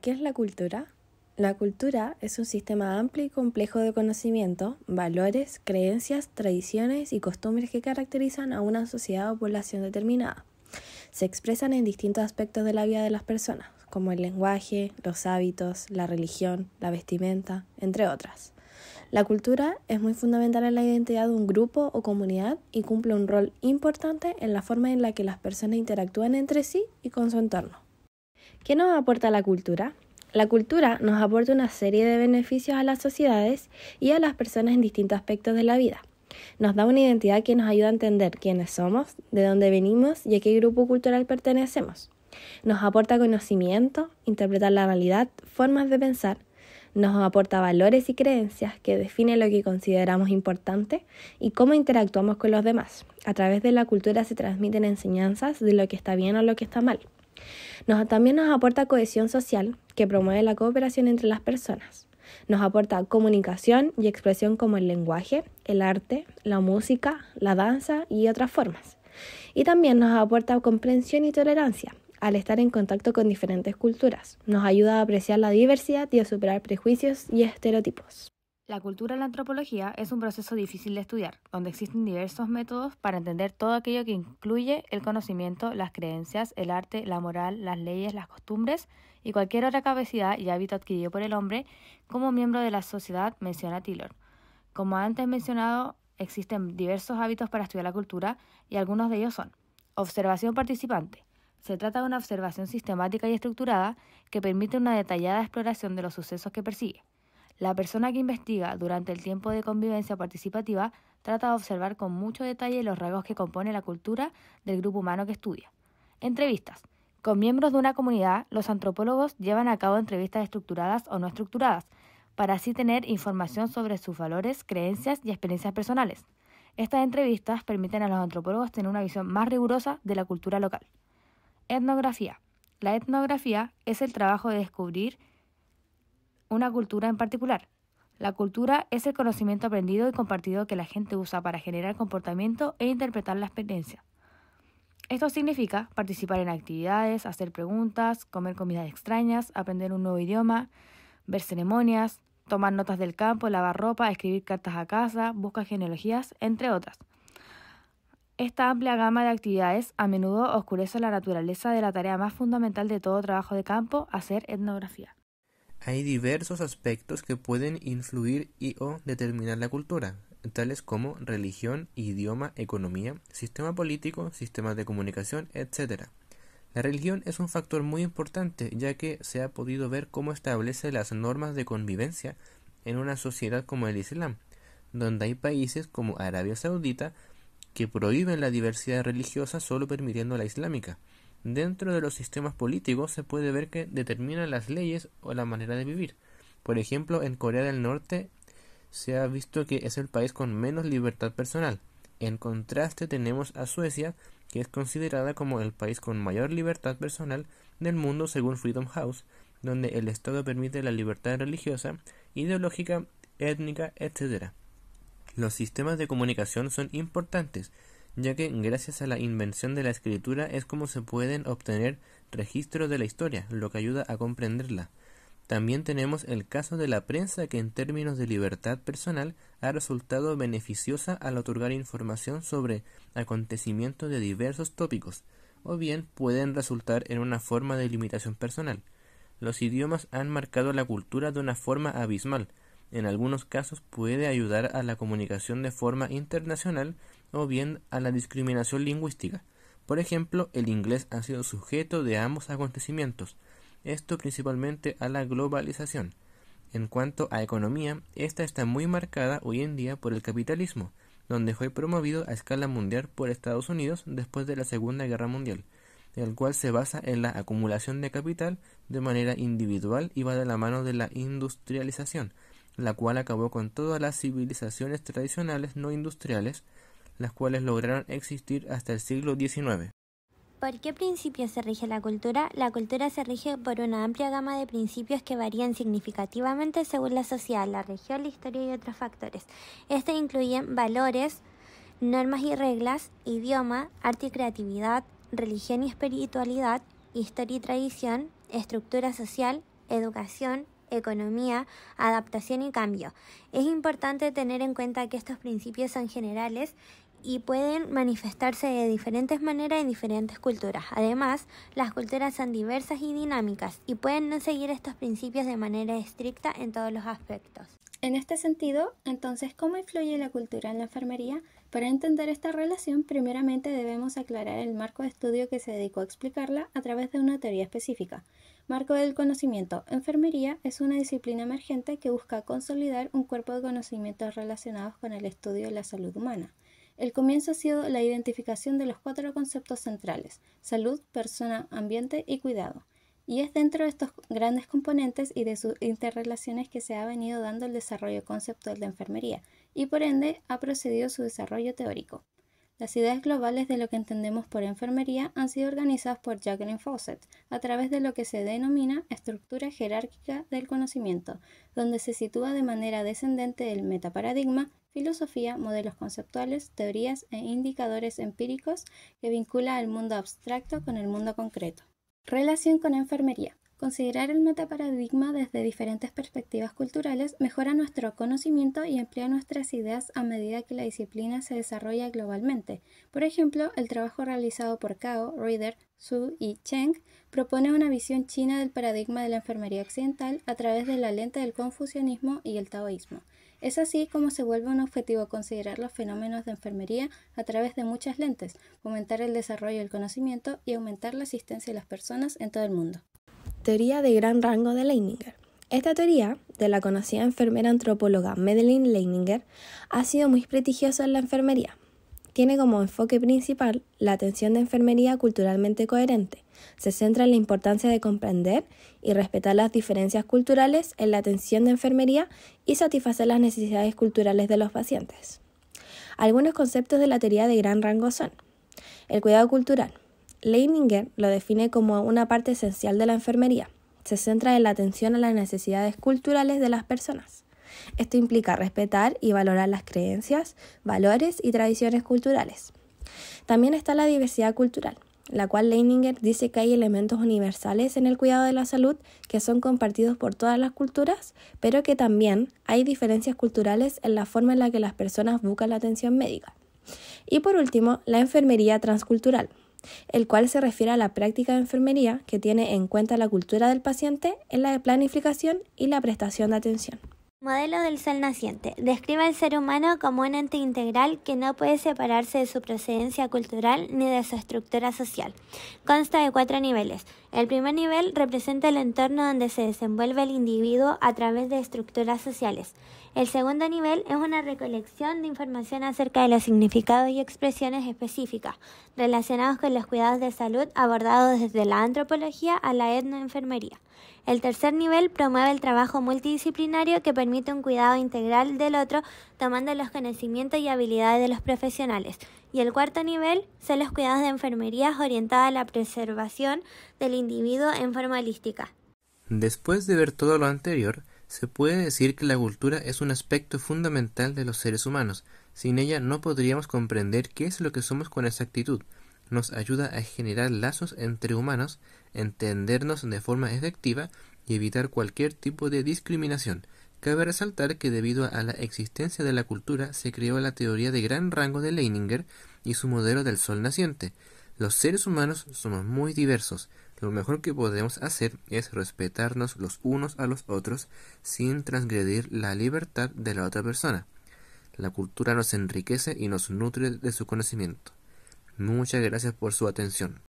¿Qué es la cultura? La cultura es un sistema amplio y complejo de conocimiento, valores, creencias, tradiciones y costumbres que caracterizan a una sociedad o población determinada. Se expresan en distintos aspectos de la vida de las personas, como el lenguaje, los hábitos, la religión, la vestimenta, entre otras. La cultura es muy fundamental en la identidad de un grupo o comunidad y cumple un rol importante en la forma en la que las personas interactúan entre sí y con su entorno. ¿Qué nos aporta la cultura? La cultura nos aporta una serie de beneficios a las sociedades y a las personas en distintos aspectos de la vida. Nos da una identidad que nos ayuda a entender quiénes somos, de dónde venimos y a qué grupo cultural pertenecemos. Nos aporta conocimiento, interpretar la realidad, formas de pensar. Nos aporta valores y creencias que definen lo que consideramos importante y cómo interactuamos con los demás. A través de la cultura se transmiten enseñanzas de lo que está bien o lo que está mal. Nos, también nos aporta cohesión social, que promueve la cooperación entre las personas. Nos aporta comunicación y expresión como el lenguaje, el arte, la música, la danza y otras formas. Y también nos aporta comprensión y tolerancia, al estar en contacto con diferentes culturas. Nos ayuda a apreciar la diversidad y a superar prejuicios y estereotipos. La cultura en la antropología es un proceso difícil de estudiar, donde existen diversos métodos para entender todo aquello que incluye el conocimiento, las creencias, el arte, la moral, las leyes, las costumbres y cualquier otra capacidad y hábito adquirido por el hombre como miembro de la sociedad, menciona Taylor. Como antes mencionado, existen diversos hábitos para estudiar la cultura y algunos de ellos son observación participante. Se trata de una observación sistemática y estructurada que permite una detallada exploración de los sucesos que persigue. La persona que investiga durante el tiempo de convivencia participativa trata de observar con mucho detalle los rasgos que compone la cultura del grupo humano que estudia. Entrevistas. Con miembros de una comunidad, los antropólogos llevan a cabo entrevistas estructuradas o no estructuradas, para así tener información sobre sus valores, creencias y experiencias personales. Estas entrevistas permiten a los antropólogos tener una visión más rigurosa de la cultura local. Etnografía. La etnografía es el trabajo de descubrir una cultura en particular. La cultura es el conocimiento aprendido y compartido que la gente usa para generar comportamiento e interpretar la experiencia. Esto significa participar en actividades, hacer preguntas, comer comidas extrañas, aprender un nuevo idioma, ver ceremonias, tomar notas del campo, lavar ropa, escribir cartas a casa, buscar genealogías, entre otras. Esta amplia gama de actividades a menudo oscurece la naturaleza de la tarea más fundamental de todo trabajo de campo, hacer etnografía. Hay diversos aspectos que pueden influir y o determinar la cultura, tales como religión, idioma, economía, sistema político, sistemas de comunicación, etc. La religión es un factor muy importante ya que se ha podido ver cómo establece las normas de convivencia en una sociedad como el Islam, donde hay países como Arabia Saudita que prohíben la diversidad religiosa solo permitiendo la islámica. Dentro de los sistemas políticos se puede ver que determinan las leyes o la manera de vivir. Por ejemplo, en Corea del Norte se ha visto que es el país con menos libertad personal. En contraste tenemos a Suecia, que es considerada como el país con mayor libertad personal del mundo según Freedom House, donde el Estado permite la libertad religiosa, ideológica, étnica, etc. Los sistemas de comunicación son importantes, ya que gracias a la invención de la escritura es como se pueden obtener registros de la historia, lo que ayuda a comprenderla. También tenemos el caso de la prensa que en términos de libertad personal ha resultado beneficiosa al otorgar información sobre acontecimientos de diversos tópicos, o bien pueden resultar en una forma de limitación personal. Los idiomas han marcado la cultura de una forma abismal. En algunos casos puede ayudar a la comunicación de forma internacional o bien a la discriminación lingüística. Por ejemplo, el inglés ha sido sujeto de ambos acontecimientos, esto principalmente a la globalización. En cuanto a economía, esta está muy marcada hoy en día por el capitalismo, donde fue promovido a escala mundial por Estados Unidos después de la Segunda Guerra Mundial, el cual se basa en la acumulación de capital de manera individual y va de la mano de la industrialización, la cual acabó con todas las civilizaciones tradicionales no industriales, las cuales lograron existir hasta el siglo XIX. ¿Por qué principios se rige la cultura? La cultura se rige por una amplia gama de principios que varían significativamente según la sociedad, la región, la historia y otros factores. Estos incluyen valores, normas y reglas, idioma, arte y creatividad, religión y espiritualidad, historia y tradición, estructura social, educación, economía, adaptación y cambio. Es importante tener en cuenta que estos principios son generales y pueden manifestarse de diferentes maneras en diferentes culturas. Además, las culturas son diversas y dinámicas y pueden no seguir estos principios de manera estricta en todos los aspectos. En este sentido, entonces, ¿cómo influye la cultura en la enfermería? Para entender esta relación, primeramente debemos aclarar el marco de estudio que se dedicó a explicarla a través de una teoría específica. Marco del conocimiento. Enfermería es una disciplina emergente que busca consolidar un cuerpo de conocimientos relacionados con el estudio de la salud humana. El comienzo ha sido la identificación de los cuatro conceptos centrales, salud, persona, ambiente y cuidado. Y es dentro de estos grandes componentes y de sus interrelaciones que se ha venido dando el desarrollo conceptual de enfermería, y por ende ha procedido su desarrollo teórico. Las ideas globales de lo que entendemos por enfermería han sido organizadas por Jacqueline Fawcett a través de lo que se denomina estructura jerárquica del conocimiento, donde se sitúa de manera descendente el metaparadigma, filosofía, modelos conceptuales, teorías e indicadores empíricos que vincula el mundo abstracto con el mundo concreto. Relación con enfermería. Considerar el metaparadigma desde diferentes perspectivas culturales mejora nuestro conocimiento y amplía nuestras ideas a medida que la disciplina se desarrolla globalmente. Por ejemplo, el trabajo realizado por Cao, Reader, Su y Cheng propone una visión china del paradigma de la enfermería occidental a través de la lente del confucianismo y el taoísmo. Es así como se vuelve un objetivo considerar los fenómenos de enfermería a través de muchas lentes, fomentar el desarrollo del conocimiento y aumentar la asistencia de las personas en todo el mundo teoría de gran rango de Leininger. Esta teoría, de la conocida enfermera antropóloga Madeleine Leininger, ha sido muy prestigiosa en la enfermería. Tiene como enfoque principal la atención de enfermería culturalmente coherente. Se centra en la importancia de comprender y respetar las diferencias culturales en la atención de enfermería y satisfacer las necesidades culturales de los pacientes. Algunos conceptos de la teoría de gran rango son el cuidado cultural, Leininger lo define como una parte esencial de la enfermería. Se centra en la atención a las necesidades culturales de las personas. Esto implica respetar y valorar las creencias, valores y tradiciones culturales. También está la diversidad cultural, la cual Leininger dice que hay elementos universales en el cuidado de la salud que son compartidos por todas las culturas, pero que también hay diferencias culturales en la forma en la que las personas buscan la atención médica. Y por último, la enfermería transcultural, el cual se refiere a la práctica de enfermería que tiene en cuenta la cultura del paciente en la planificación y la prestación de atención. Modelo del ser naciente. Describe al ser humano como un ente integral que no puede separarse de su procedencia cultural ni de su estructura social. Consta de cuatro niveles. El primer nivel representa el entorno donde se desenvuelve el individuo a través de estructuras sociales. El segundo nivel es una recolección de información acerca de los significados y expresiones específicas relacionados con los cuidados de salud abordados desde la antropología a la etnoenfermería. El tercer nivel promueve el trabajo multidisciplinario que permite un cuidado integral del otro tomando los conocimientos y habilidades de los profesionales y el cuarto nivel son los cuidados de enfermería orientados a la preservación del individuo en forma holística. Después de ver todo lo anterior, se puede decir que la cultura es un aspecto fundamental de los seres humanos. Sin ella no podríamos comprender qué es lo que somos con exactitud. Nos ayuda a generar lazos entre humanos, entendernos de forma efectiva y evitar cualquier tipo de discriminación. Cabe resaltar que debido a la existencia de la cultura se creó la teoría de gran rango de Leininger y su modelo del sol naciente. Los seres humanos somos muy diversos. Lo mejor que podemos hacer es respetarnos los unos a los otros sin transgredir la libertad de la otra persona. La cultura nos enriquece y nos nutre de su conocimiento. Muchas gracias por su atención.